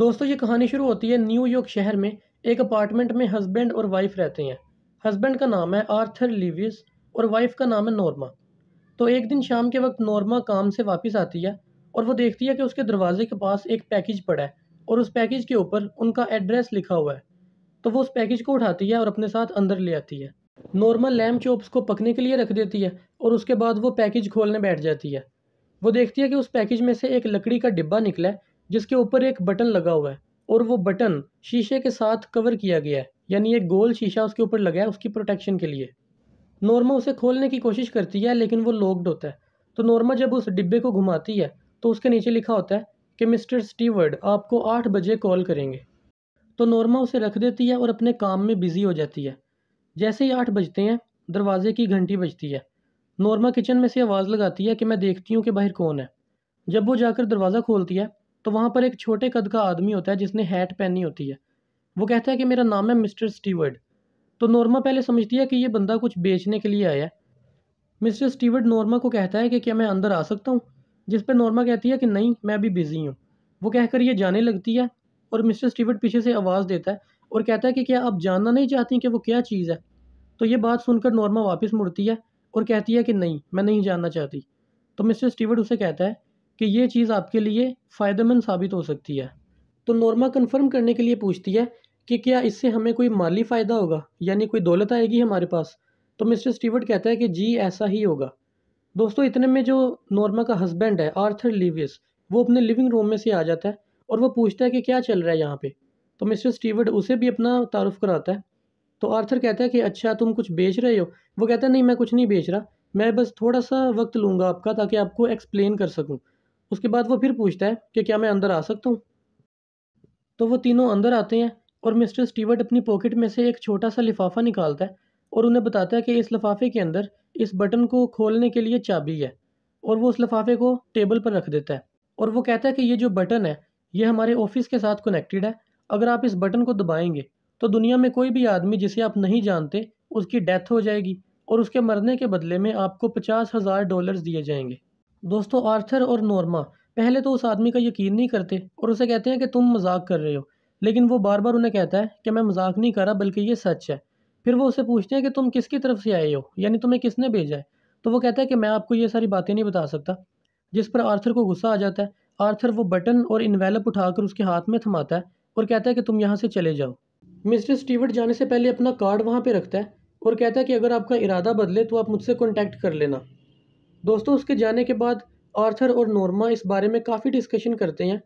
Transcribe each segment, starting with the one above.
दोस्तों ये कहानी शुरू होती है न्यूयॉर्क शहर में एक अपार्टमेंट में हस्बैंड और वाइफ रहते हैं हस्बैंड का नाम है आर्थर लिवियस और वाइफ का नाम है नॉर्मा तो एक दिन शाम के वक्त नॉर्मा काम से वापस आती है और वो देखती है कि उसके दरवाजे के पास एक पैकेज पड़ा है और उस पैकेज के ऊपर उनका एड्रेस लिखा हुआ है तो वो उस पैकेज को उठाती है और अपने साथ अंदर ले आती है नॉर्मा लैम चॉप्स को पकने के लिए रख देती है और उसके बाद वो पैकेज खोलने बैठ जाती है वो देखती है कि उस पैकेज में से एक लकड़ी का डिब्बा निकला है जिसके ऊपर एक बटन लगा हुआ है और वो बटन शीशे के साथ कवर किया गया है यानी एक गोल शीशा उसके ऊपर लगा है उसकी प्रोटेक्शन के लिए नॉर्मा उसे खोलने की कोशिश करती है लेकिन वो लॉक्ड होता है तो नॉर्मा जब उस डिब्बे को घुमाती है तो उसके नीचे लिखा होता है कि मिस्टर स्टीवर्ड आपको आठ बजे कॉल करेंगे तो नॉर्मा उसे रख देती है और अपने काम में बिज़ी हो जाती है जैसे ही आठ बजते हैं दरवाजे की घंटी बजती है नॉर्मा किचन में से आवाज़ लगाती है कि मैं देखती हूँ कि बाहर कौन है जब वो जाकर दरवाज़ा खोलती है तो वहाँ पर एक छोटे कद का आदमी होता है जिसने हैट पहनी होती है वो कहता है कि मेरा नाम है मिस्टर स्टीवर्ड तो नॉर्मा पहले समझती है कि ये बंदा कुछ बेचने के लिए आया है मिस्टर स्टीवर्ड नॉर्मा को कहता है कि क्या मैं अंदर आ सकता हूँ जिस पर नॉर्मा कहती है कि नहीं मैं अभी बिज़ी हूँ वो कहकर ये जाने लगती है और मिस्टर स्टीवर्ड पीछे से आवाज़ देता है और कहता है कि क्या आप जानना नहीं चाहती कि वो क्या चीज़ है तो ये बात सुनकर नॉर्मा वापस मुड़ती है और कहती है कि नहीं मैं नहीं जानना चाहती तो मिस्टर स्टीवर्ड उसे कहता है कि ये चीज़ आपके लिए फ़ायदेमंद साबित हो सकती है तो नॉर्मा कन्फर्म करने के लिए पूछती है कि क्या इससे हमें कोई माली फ़ायदा होगा यानी कोई दौलत आएगी हमारे पास तो मिस्टर स्टीवर्ट कहता है कि जी ऐसा ही होगा दोस्तों इतने में जो नॉर्मा का हस्बैंड है आर्थर लिवियस वो अपने लिविंग रूम में से आ जाता है और वो पूछता है कि क्या चल रहा है यहाँ पे तो मिस्टर स्टीवर्ट उसे भी अपना तारुफ कराता है तो आर्थर कहता है कि अच्छा तुम कुछ बेच रहे हो वो कहता है नहीं मैं कुछ नहीं बेच रहा मैं बस थोड़ा सा वक्त लूँगा आपका ताकि आपको एक्सप्लेन कर सकूँ उसके बाद वो फिर पूछता है कि क्या मैं अंदर आ सकता हूँ तो वो तीनों अंदर आते हैं और मिस्टर स्टीवर्ट अपनी पॉकेट में से एक छोटा सा लिफाफा निकालता है और उन्हें बताता है कि इस लिफाफे के अंदर इस बटन को खोलने के लिए चाबी है और वो उस लिफाफे को टेबल पर रख देता है और वो कहता है कि ये जो बटन है ये हमारे ऑफिस के साथ कनेक्टेड है अगर आप इस बटन को दबाएंगे तो दुनिया में कोई भी आदमी जिसे आप नहीं जानते उसकी डेथ हो जाएगी और उसके मरने के बदले में आपको पचास हज़ार डॉलर्स दिए जाएंगे दोस्तों आर्थर और नॉर्मा पहले तो उस आदमी का यकीन नहीं करते और उसे कहते हैं कि तुम मजाक कर रहे हो लेकिन वो बार बार उन्हें कहता है कि मैं मजाक नहीं कर रहा बल्कि ये सच है फिर वो उसे पूछते हैं कि तुम किसकी तरफ से आए हो यानी तुम्हें किसने भेजा है तो वो कहता है कि मैं आपको ये सारी बातें नहीं बता सकता जिस पर आर्थर को गुस्सा आ जाता है आर्थर वो बटन और इन्वेलप उठाकर उसके हाथ में थमाता है और कहता है कि तुम यहाँ से चले जाओ मिस्टर स्टीवर्ट जाने से पहले अपना कार्ड वहाँ पर रखता है और कहता है कि अगर आपका इरादा बदले तो आप मुझसे कॉन्टैक्ट कर लेना दोस्तों उसके जाने के बाद आर्थर और नॉर्मा इस बारे में काफ़ी डिस्कशन करते हैं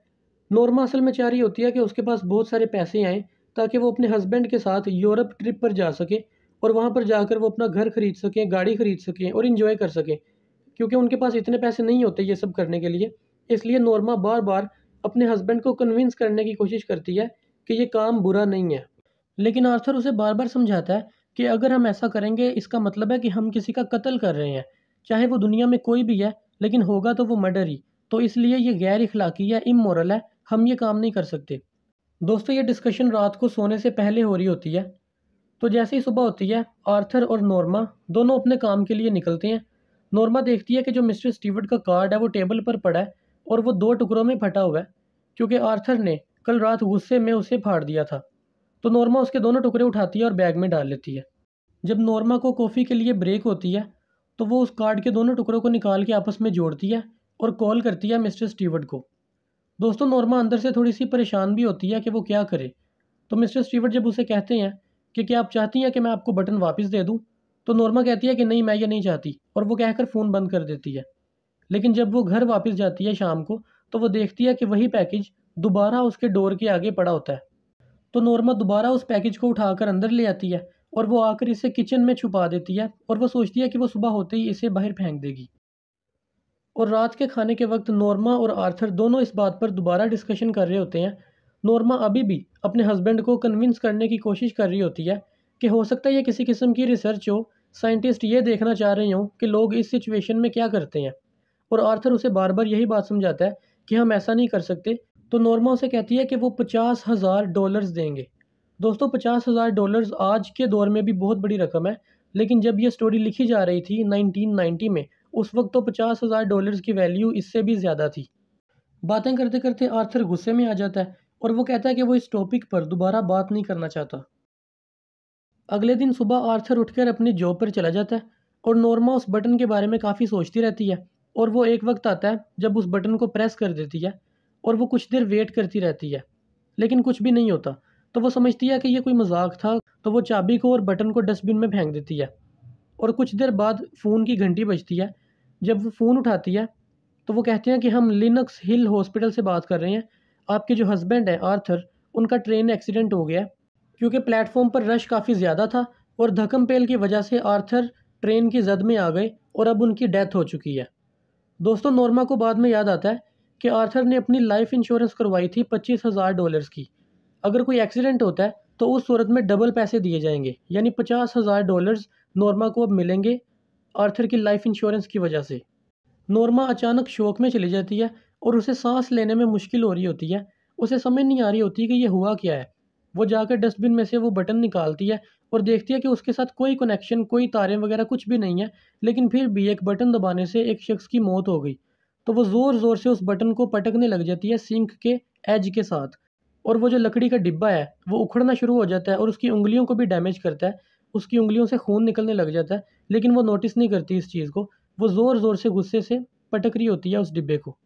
नॉर्मा असल में चाह रही होती है कि उसके पास बहुत सारे पैसे आएँ ताकि वो अपने हस्बैंड के साथ यूरोप ट्रिप पर जा सके और वहाँ पर जाकर वो अपना घर खरीद सकें गाड़ी खरीद सकें और इन्जॉय कर सकें क्योंकि उनके पास इतने पैसे नहीं होते ये सब करने के लिए इसलिए नॉर्मा बार बार अपने हस्बैंड को कन्विंस करने की कोशिश करती है कि ये काम बुरा नहीं है लेकिन आर्थर उसे बार बार समझाता है कि अगर हम ऐसा करेंगे इसका मतलब है कि हम किसी का कत्ल कर रहे हैं चाहे वो दुनिया में कोई भी है लेकिन होगा तो वो मर्डर ही तो इसलिए ये गैर अखलाकी या इमोरल है हम ये काम नहीं कर सकते दोस्तों ये डिस्कशन रात को सोने से पहले हो रही होती है तो जैसे ही सुबह होती है आर्थर और नॉर्मा दोनों अपने काम के लिए निकलते हैं नॉर्मा देखती है कि जो मिस्टर स्टीवर्ट का कार्ड है वो टेबल पर पड़ा है और वो दो टुकड़ों में फटा हुआ है क्योंकि आर्थर ने कल रात गुस्से में उसे फाड़ दिया था तो नॉर्मा उसके दोनों टुकड़े उठाती है और बैग में डाल लेती है जब नॉर्मा को कॉफ़ी के लिए ब्रेक होती है तो वो उस कार्ड के दोनों टुकड़ों को निकाल के आपस में जोड़ती है और कॉल करती है मिस्टर स्टीवर्ट को दोस्तों नॉर्मा अंदर से थोड़ी सी परेशान भी होती है कि वो क्या करे तो मिस्टर स्टीवर्ट जब उसे कहते हैं कि क्या आप चाहती हैं कि मैं आपको बटन वापस दे दूँ तो नॉर्मा कहती है कि नहीं मैं ये नहीं चाहती और वो कहकर फ़ोन बंद कर देती है लेकिन जब वो घर वापस जाती है शाम को तो वो देखती है कि वही पैकेज दोबारा उसके डोर के आगे पड़ा होता है तो नॉर्मा दोबारा उस पैकेज को उठाकर अंदर ले आती है और वो आकर इसे किचन में छुपा देती है और वो सोचती है कि वो सुबह होते ही इसे बाहर फेंक देगी और रात के खाने के वक्त नॉर्मा और आर्थर दोनों इस बात पर दोबारा डिस्कशन कर रहे होते हैं नॉर्मा अभी भी अपने हस्बैंड को कन्विंस करने की कोशिश कर रही होती है कि हो सकता है ये किसी किस्म की रिसर्च हो साइंटिस्ट ये देखना चाह रहे हों कि लोग इस सिचुएशन में क्या करते हैं और आर्थर उसे बार बार यही बात समझाता है कि हम ऐसा नहीं कर सकते तो नॉर्मा उसे कहती है कि वो पचास हज़ार डॉलर्स देंगे दोस्तों पचास हज़ार डॉलर्स आज के दौर में भी बहुत बड़ी रकम है लेकिन जब ये स्टोरी लिखी जा रही थी 1990 में उस वक्त तो पचास हज़ार डॉलर्स की वैल्यू इससे भी ज़्यादा थी बातें करते करते आर्थर गुस्से में आ जाता है और वो कहता है कि वो इस टॉपिक पर दोबारा बात नहीं करना चाहता अगले दिन सुबह आर्थर उठकर अपनी जॉब पर चला जाता है और नॉर्मा उस बटन के बारे में काफ़ी सोचती रहती है और वो एक वक्त आता है जब उस बटन को प्रेस कर देती है और वो कुछ देर वेट करती रहती है लेकिन कुछ भी नहीं होता तो वो समझती है कि ये कोई मजाक था तो वो चाबी को और बटन को डस्टबिन में फेंक देती है और कुछ देर बाद फ़ोन की घंटी बजती है जब वो फ़ोन उठाती है तो वो कहते हैं कि हम लिनक्स हिल हॉस्पिटल से बात कर रहे हैं आपके जो हस्बैंड हैं आर्थर उनका ट्रेन एक्सीडेंट हो गया क्योंकि प्लेटफॉर्म पर रश काफ़ी ज़्यादा था और धक्म पेल की वजह से आर्थर ट्रेन की जद में आ गए और अब उनकी डेथ हो चुकी है दोस्तों नॉर्मा को बाद में याद आता है कि आर्थर ने अपनी लाइफ इंश्योरेंस करवाई थी पच्चीस हज़ार डॉलर्स की अगर कोई एक्सीडेंट होता है तो उस सूरत में डबल पैसे दिए जाएंगे यानी पचास हज़ार डॉलर्स नॉर्मा को अब मिलेंगे आर्थर की लाइफ इंश्योरेंस की वजह से नॉर्मा अचानक शौक में चली जाती है और उसे सांस लेने में मुश्किल हो रही होती है उसे समझ नहीं आ रही होती कि यह हुआ क्या है वो जाकर डस्टबिन में से वो बटन निकालती है और देखती है कि उसके साथ कोई कनेक्शन कोई तारें वगैरह कुछ भी नहीं है लेकिन फिर भी एक बटन दबाने से एक शख्स की मौत हो गई तो वो ज़ोर ज़ोर से उस बटन को पटकने लग जाती है सिंक के एज के साथ और वो जो लकड़ी का डिब्बा है वो उखड़ना शुरू हो जाता है और उसकी उंगलियों को भी डैमेज करता है उसकी उंगलियों से खून निकलने लग जाता है लेकिन वो नोटिस नहीं करती इस चीज़ को वो ज़ोर ज़ोर से गुस्से से पटक रही होती है उस डिब्बे को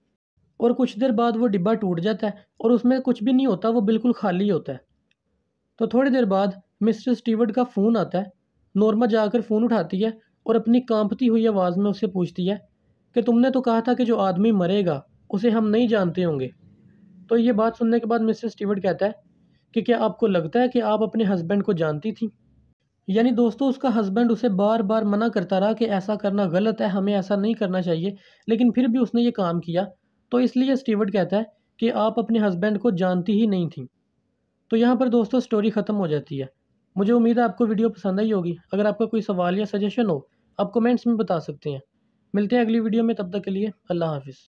और कुछ देर बाद वो डिब्बा टूट जाता है और उसमें कुछ भी नहीं होता वो बिल्कुल खाली होता है तो थोड़ी देर बाद मिस्टर स्टीवर्ड का फ़ोन आता है नॉर्मा जाकर फ़ोन उठाती है और अपनी कांपती हुई आवाज़ में उससे पूछती है कि तुमने तो कहा था कि जो आदमी मरेगा उसे हम नहीं जानते होंगे तो ये बात सुनने के बाद मिसेस स्टीवर्ट कहता है कि क्या आपको लगता है कि आप अपने हस्बैंड को जानती थी यानी दोस्तों उसका हस्बैंड उसे बार बार मना करता रहा कि ऐसा करना गलत है हमें ऐसा नहीं करना चाहिए लेकिन फिर भी उसने ये काम किया तो इसलिए स्टीवर्ट कहता है कि आप अपने हस्बैंड को जानती ही नहीं थी तो यहाँ पर दोस्तों स्टोरी ख़त्म हो जाती है मुझे उम्मीद है आपको वीडियो पसंद आई होगी अगर आपका कोई सवाल या सजेशन हो आप कमेंट्स में बता सकते हैं मिलते हैं अगली वीडियो में तब तक के लिए अल्लाह हाफिज़